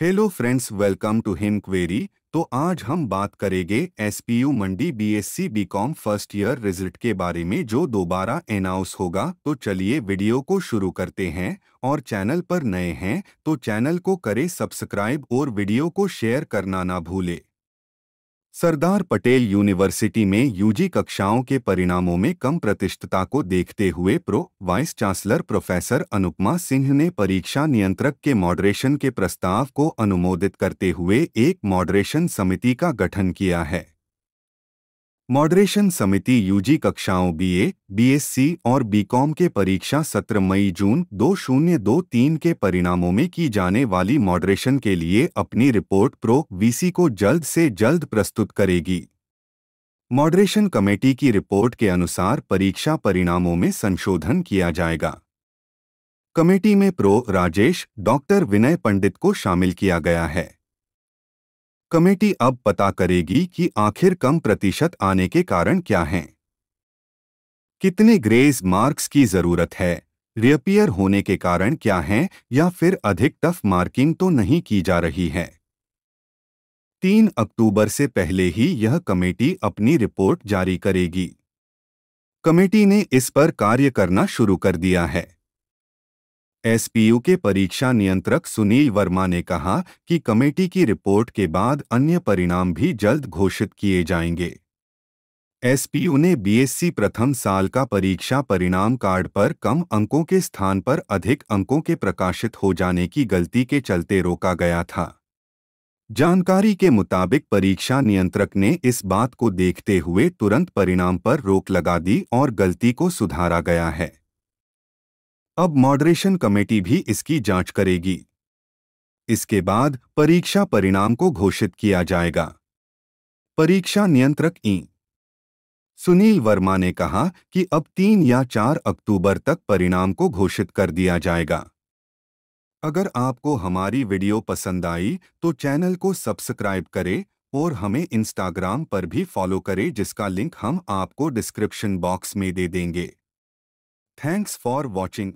hello friends welcome to Him query तो आज हम बात करेंगे SPU Mandi BSc BCom first year result के बारे में जो दोबारा अनाउंस होगा तो चलिए वीडियो को शुरू करते हैं और चैनल पर नए हैं तो चैनल को करें सब्सक्राइब और वीडियो को शेयर करना ना भूले सरदार पटेल यूनिवर्सिटी में यूजी कक्षाओं के परिणामों में कम प्रतिष्ठता को देखते हुए pro vice chancellor professor Anupama Singh ने परीक्षा नियंत्रक के मॉडरेशन के प्रस्ताव को अनुमोदित करते हुए एक मॉडरेशन समिति का गठन किया है मॉडरेशन समिति यूजी कक्षाओं बीए, बीएससी और बीकॉम के परीक्षा सत्र मई जून 2023 के परिणामों में की जाने वाली मॉडरेशन के लिए अपनी रिपोर्ट प्रो वीसी को जल्द से जल्द प्रस्तुत करेगी मॉडरेशन कमेटी की रिपोर्ट के अनुसार परीक्षा परिणामों में संशोधन किया जाएगा कमेटी में प्रो राजेश डॉक्टर विनय पंडित को शामिल किया गया है कमेटी अब पता करेगी कि आखिर कम प्रतिशत आने के कारण क्या हैं कितने ग्रेज मार्क्स की जरूरत है रियपियर होने के कारण क्या हैं या फिर अधिक टफ मार्किंग तो नहीं की जा रही है तीन अक्टूबर से पहले ही यह कमेटी अपनी रिपोर्ट जारी करेगी कमेटी ने इस पर कार्य करना शुरू कर दिया है एसपीयू के परीक्षा नियंत्रक सुनील वर्मा ने कहा कि कमेटी की रिपोर्ट के बाद अन्य परिणाम भी जल्द घोषित किए जाएंगे एसपीयू ने बीएससी प्रथम साल का परीक्षा परिणाम कार्ड पर कम अंकों के स्थान पर अधिक अंकों के प्रकाशित हो जाने की गलती के चलते रोका गया था जानकारी के मुताबिक परीक्षा नियंत्रक ने इस बात को देखते हुए तुरंत परिणाम पर रोक लगा दी और गलती को सुधारा गया है अब मॉडरेशन कमेटी भी इसकी जांच करेगी इसके बाद परीक्षा परिणाम को घोषित किया जाएगा परीक्षा नियंत्रक ई सुनील वर्मा ने कहा कि अब तीन या चार अक्टूबर तक परिणाम को घोषित कर दिया जाएगा अगर आपको हमारी वीडियो पसंद आई तो चैनल को सब्सक्राइब करें और हमें इंस्टाग्राम पर भी फॉलो करें जिसका लिंक हम आपको डिस्क्रिप्शन बॉक्स में दे देंगे थैंक्स फॉर वॉचिंग